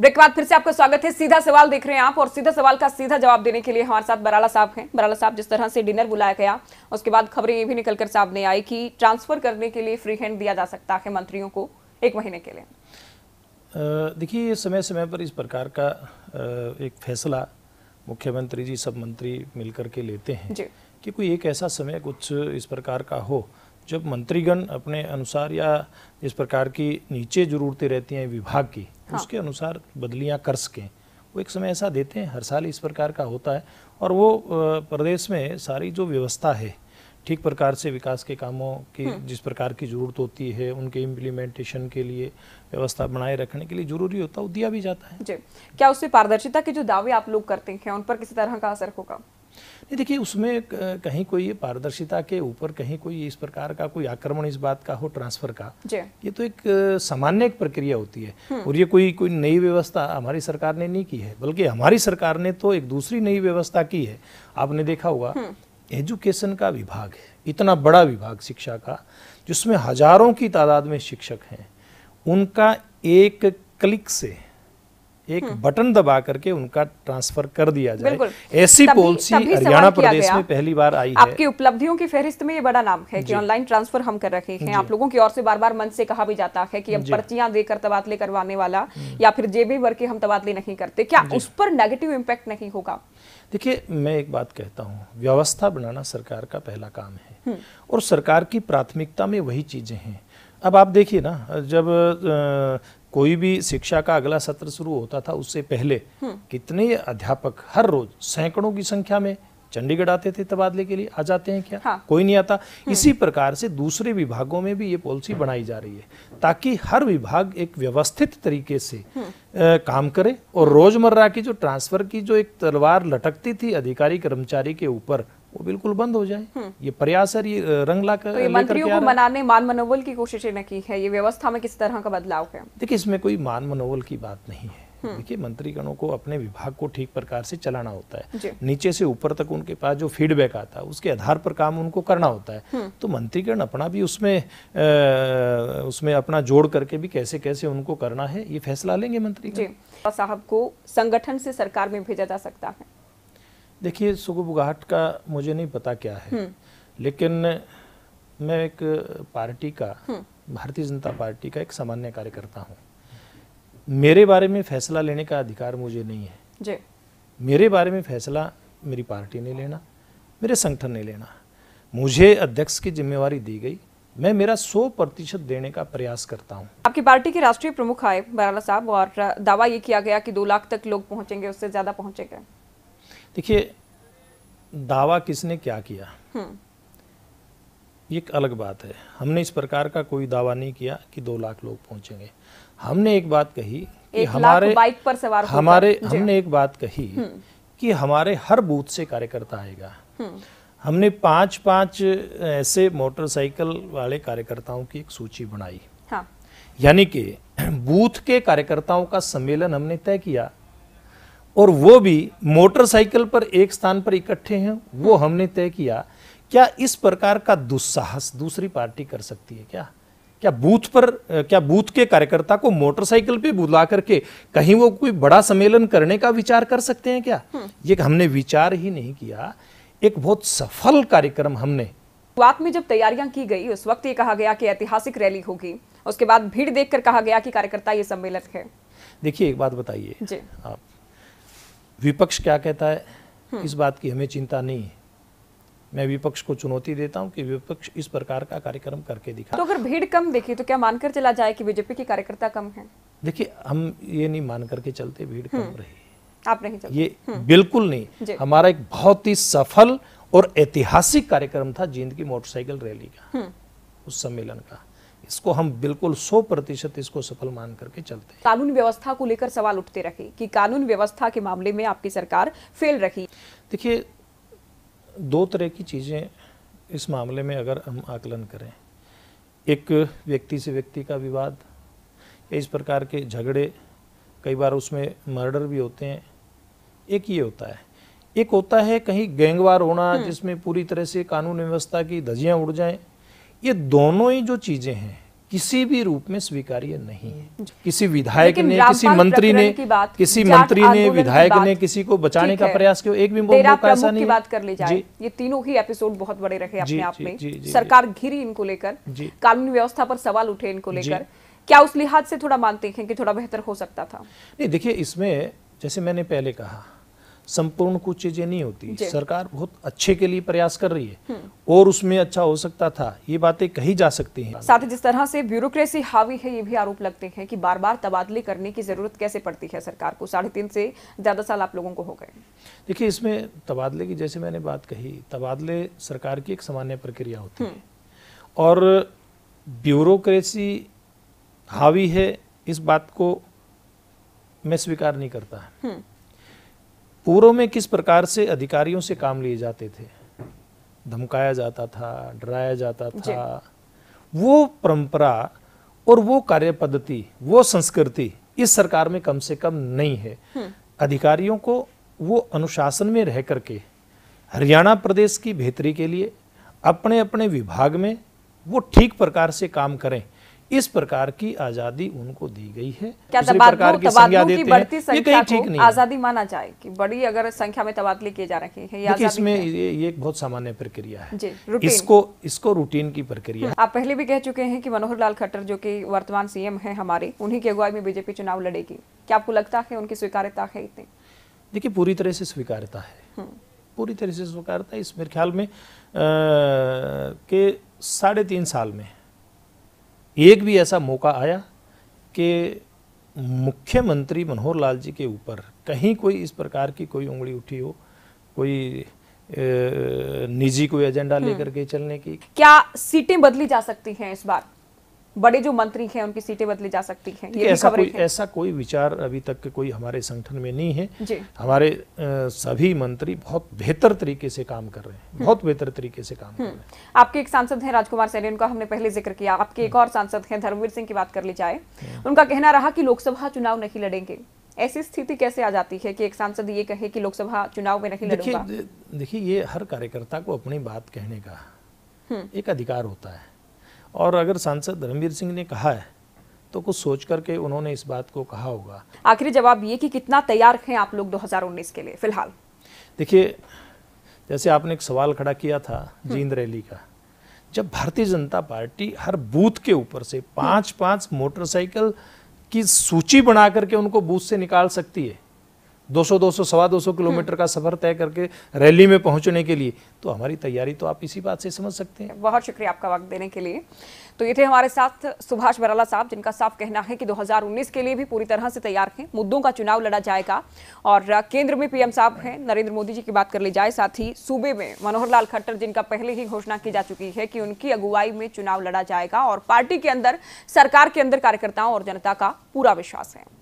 Break के बाद फिर से आपका स्वागत है सीधा सवाल देख रहे हैं आप और सीधा सवाल का सीधा जवाब देने के लिए हमारे साथ बराला साहब हैं बराला साहब जिस तरह से डिनर बुलाया गया उसके बाद खबरें ये भी निकलकर सामने आई कि ट्रांसफर करने के लिए फ्री हैंड दिया जा सकता है मंत्रियों को एक महीने के लिए देखिए समय समय पर इस प्रकार का एक फैसला मुख्यमंत्री जी सब मंत्री मिलकर के लेते हैं कि कोई एक ऐसा समय कुछ इस प्रकार का हो जब मंत्रीगण अपने अनुसार या इस प्रकार की नीचे जरूरतें रहती हैं विभाग की हाँ। उसके अनुसार बदलियाँ कर सकें वो एक समय ऐसा देते हैं हर साल इस प्रकार का होता है और वो प्रदेश में सारी जो व्यवस्था है ठीक प्रकार से विकास के कामों की हम्म। जिस प्रकार की ज़रूरत होती है उनके इम्प्लीमेंटेशन के लिए व्यवस्था बनाए रखने के लिए जरूरी होता है वो दिया भी जाता है जी क्या उससे पारदर्शिता के जो दावे आप लोग करते हैं उन पर किसी तरह का असर होगा नहीं देखिए उसमें कहीं कोई पारदर्शिता के ऊपर कहीं कोई इस प्रकार का कोई आक्रमण इस बात का हो ट्रांसफर का ये तो एक सामान्य एक प्रक्रिया होती है और ये कोई कोई नई व्यवस्था हमारी सरकार ने नहीं की है बल्कि हमारी सरकार ने तो एक दूसरी नई व्यवस्था की है आपने देखा होगा एजुकेशन का विभाग है इतना बड़ा विभाग शिक्षा का जिसमें हजारों की तादाद में शिक्षक हैं उनका एक क्लिक से एक हम्म। बटन दबा करके उनका ट्रांसफर कर दिया जाए ऐसी पॉलिसी हरियाणा प्रदेश में पहली बार आई है आपकी उपलब्धियों की फेहरिस्त में ये बड़ा नाम है कि ऑनलाइन ट्रांसफर हम कर रहे हैं आप लोगों की ओर से बार बार मन से कहा भी जाता है कि अब पर्चियां देकर तबादले करवाने वाला हम्म। या फिर जेबी भर के हम तबादले नहीं करते क्या उस पर नेगेटिव इम्पैक्ट नहीं होगा देखिए मैं एक बात कहता हूँ व्यवस्था बनाना सरकार का पहला काम है हम्म। और सरकार की प्राथमिकता में वही चीज़ें हैं अब आप देखिए ना जब कोई भी शिक्षा का अगला सत्र शुरू होता था उससे पहले हम्म। कितने अध्यापक हर रोज सैकड़ों की संख्या में चंडीगढ़ आते थे तबादले के लिए आ जाते हैं क्या हाँ। कोई नहीं आता हम्म। इसी प्रकार से दूसरे विभागों में भी ये पॉलिसी बनाई जा रही है ताकि हर विभाग एक व्यवस्थित तरीके से आ, हम्म। काम करे और रोजमर्रा की जो ट्रांसफर की जो एक तलवार लटकती थी अधिकारी कर्मचारी के ऊपर वो बिल्कुल बंद हो जाए हम्म। ये प्रयास है ये रंग ला कर तो ये मंत्रियों को मनाने मान मनोबल की कोशिशें न की है ये व्यवस्था में किस तरह का बदलाव है देखिए इसमें कोई मान मनोबल की बात नहीं है हम्म। देखिए मंत्रीगणों को अपने विभाग को ठीक प्रकार से चलाना होता है नीचे से ऊपर तक उनके पास जो फीडबैक आता है उसके आधार पर काम उनको करना होता है हम्म। तो मंत्रीगण अपना भी उसमें आ, उसमें अपना जोड़ करके भी कैसे कैसे उनको करना है ये फैसला लेंगे मंत्री साहब को संगठन से सरकार में भेजा जा सकता है देखिए सुगबुगाहट का मुझे नहीं पता क्या है हम्म। लेकिन मैं एक पार्टी का हम्म। भारतीय जनता पार्टी का एक सामान्य कार्यकर्ता हूँ मेरे बारे में फैसला लेने का अधिकार मुझे नहीं है जी। मेरे बारे में फैसला मेरी पार्टी ने लेना मेरे संगठन ने लेना मुझे अध्यक्ष की जिम्मेवारी दी गई मैं मेरा 100 प्रतिशत देने का प्रयास करता हूं। आपकी पार्टी के राष्ट्रीय प्रमुख आए बराला साहब और दावा ये किया गया कि दो लाख तक लोग पहुंचेंगे उससे ज़्यादा पहुंचेंगे देखिए दावा किसने क्या किया हम्म। एक अलग बात है हमने इस प्रकार का कोई दावा नहीं किया कि दो लाख लोग पहुंचेंगे हमने एक बात कही कि हमारे बाइक पर सवार हमारे हमने एक बात कही हम्म। कि हमारे हर बूथ से कार्यकर्ता आएगा हम्म। हमने पांच पांच ऐसे मोटरसाइकिल वाले कार्यकर्ताओं की एक सूची बनाई हाँ। यानी कि बूथ के कार्यकर्ताओं का सम्मेलन हमने तय किया और वो भी मोटरसाइकिल पर एक स्थान पर इकट्ठे हैं वो हमने तय किया क्या इस प्रकार का दुस्साहस दूसरी पार्टी कर सकती है क्या क्या बूथ पर क्या बूथ के कार्यकर्ता को मोटरसाइकिल पे बुला करके कहीं वो कोई बड़ा सम्मेलन करने का विचार कर सकते हैं क्या हम्म। ये हमने विचार ही नहीं किया एक बहुत सफल कार्यक्रम हमने शुरुआत में जब तैयारियां की गई उस वक्त ये कहा गया कि ऐतिहासिक रैली होगी उसके बाद भीड़ देखकर कहा गया कि कार्यकर्ता ये सम्मेलन है देखिए एक बात बताइए आप विपक्ष क्या कहता है हम्म। इस बात की हमें चिंता नहीं है मैं विपक्ष को चुनौती देता हूं कि विपक्ष इस प्रकार का कार्यक्रम करके दिखा तो अगर भीड़ कम देखी तो क्या मानकर चला जाए कि बीजेपी के कार्यकर्ता कम है देखिए हम ये नहीं मान करके चलते भीड़ कम हम्म। रही आप नहीं चलते ये हम्म। बिल्कुल नहीं हमारा एक बहुत ही सफल और ऐतिहासिक कार्यक्रम था जींद की मोटरसाइकिल रैली का उस सम्मेलन का इसको हम बिल्कुल 100 प्रतिशत इसको सफल मान करके चलते हैं कानून व्यवस्था को लेकर सवाल उठते रहे कि कानून व्यवस्था के मामले में आपकी सरकार फेल रही देखिए दो तरह की चीज़ें इस मामले में अगर हम आकलन करें एक व्यक्ति से व्यक्ति का विवाद इस प्रकार के झगड़े कई बार उसमें मर्डर भी होते हैं एक ये होता है एक होता है कहीं गैंगवार होना हम्म। जिसमें पूरी तरह से कानून व्यवस्था की धजियाँ उड़ जाएं ये दोनों ही जो चीजें हैं किसी भी रूप में स्वीकार्य नहीं है किसी विधायक ने किसी मंत्री ने किसी मंत्री ने विधायक ने किसी को बचाने का प्रयास किया एक भी ऐसा नहीं बात कर ली जाए ये तीनों ही एपिसोड बहुत बड़े रहे अपने आप में सरकार घिरी इनको लेकर कानून व्यवस्था पर सवाल उठे इनको लेकर क्या उस लिहाज से थोड़ा मानते हैं कि थोड़ा बेहतर हो सकता था नहीं देखिए इसमें जैसे मैंने पहले कहा संपूर्ण कुछ चीजें नहीं होती सरकार बहुत अच्छे के लिए प्रयास कर रही है हम्म। और उसमें अच्छा हो सकता था ये बातें कही जा सकती हैं साथ ही जिस तरह से ब्यूरोक्रेसी हावी है ये भी आरोप लगते हैं कि बार बार तबादले करने की जरूरत कैसे पड़ती है सरकार को साढ़े तीन से ज्यादा साल आप लोगों को हो गए देखिये इसमें तबादले की जैसे मैंने बात कही तबादले सरकार की एक सामान्य प्रक्रिया होती है हम्म। और ब्यूरोक्रेसी हावी है इस बात को मैं स्वीकार नहीं करता हम्म। पूर्व में किस प्रकार से अधिकारियों से काम लिए जाते थे धमकाया जाता था डराया जाता था वो परंपरा और वो कार्य पद्धति वो संस्कृति इस सरकार में कम से कम नहीं है हम्म। अधिकारियों को वो अनुशासन में रह करके हरियाणा प्रदेश की बेहतरी के लिए अपने अपने विभाग में वो ठीक प्रकार से काम करें इस प्रकार की आजादी उनको दी गई है क्या तबादलों तबादलों की बढ़ती संख्या को आजादी माना जाए कि बड़ी अगर संख्या में तबादले किए जा रहे हैं या इसमें ये, एक बहुत सामान्य प्रक्रिया है जी, इसको इसको रूटीन की प्रक्रिया आप पहले भी कह चुके हैं कि मनोहर लाल खट्टर जो कि वर्तमान सीएम है हमारे उन्हीं की अगुवाई में बीजेपी चुनाव लड़ेगी क्या आपको लगता है उनकी स्वीकार्यता है इतनी देखिये पूरी तरह से स्वीकार्यता है हम्म। पूरी तरह से स्वीकार्यता इस मेरे ख्याल में साढ़े तीन साल में एक भी ऐसा मौका आया कि मुख्यमंत्री मनोहर लाल जी के ऊपर कहीं कोई इस प्रकार की कोई उंगली उठी हो कोई निजी कोई एजेंडा हम्म। लेकर के चलने की क्या सीटें बदली जा सकती हैं इस बार बड़े जो मंत्री हैं उनकी सीटें बदली जा सकती हैं ये ऐसा कोई है। ऐसा कोई विचार अभी तक कोई हमारे संगठन में नहीं है हमारे सभी मंत्री बहुत बेहतर तरीके से काम कर रहे हैं बहुत हम्म। बेहतर तरीके से काम कर रहे हम्म। हैं आपके एक सांसद हैं राजकुमार सैनी उनका हमने पहले जिक्र किया आपके एक हम्म। और सांसद हैं धर्मवीर सिंह की बात कर ली जाए उनका कहना रहा कि लोकसभा चुनाव नहीं लड़ेंगे ऐसी स्थिति कैसे आ जाती है कि एक सांसद ये कहे कि लोकसभा चुनाव में नहीं लड़ेंगे देखिए ये हर कार्यकर्ता को अपनी बात कहने का एक अधिकार होता है और अगर सांसद धर्मवीर सिंह ने कहा है तो कुछ सोच करके उन्होंने इस बात को कहा होगा आखिरी जवाब ये कि कितना तैयार हैं आप लोग 2019 के लिए फिलहाल देखिए जैसे आपने एक सवाल खड़ा किया था हम्म। जींद रैली का जब भारतीय जनता पार्टी हर बूथ के ऊपर से पाँच हम्म। पाँच मोटरसाइकिल की सूची बना करके उनको बूथ से निकाल सकती है 200 200 सवा दो सौ किलोमीटर का सफर तय करके रैली में पहुंचने के लिए तो हमारी तैयारी तो आप इसी बात से समझ सकते हैं बहुत शुक्रिया आपका वक्त देने के लिए तो ये थे हमारे साथ सुभाष बराला साहब जिनका साफ कहना है कि 2019 के लिए भी पूरी तरह से तैयार हैं मुद्दों का चुनाव लड़ा जाएगा और केंद्र में पीएम साहब हैं नरेंद्र मोदी जी की बात कर ली जाए साथ ही सूबे में मनोहर लाल खट्टर जिनका पहले ही घोषणा की जा चुकी है कि उनकी अगुवाई में चुनाव लड़ा जाएगा और पार्टी के अंदर सरकार के अंदर कार्यकर्ताओं और जनता का पूरा विश्वास है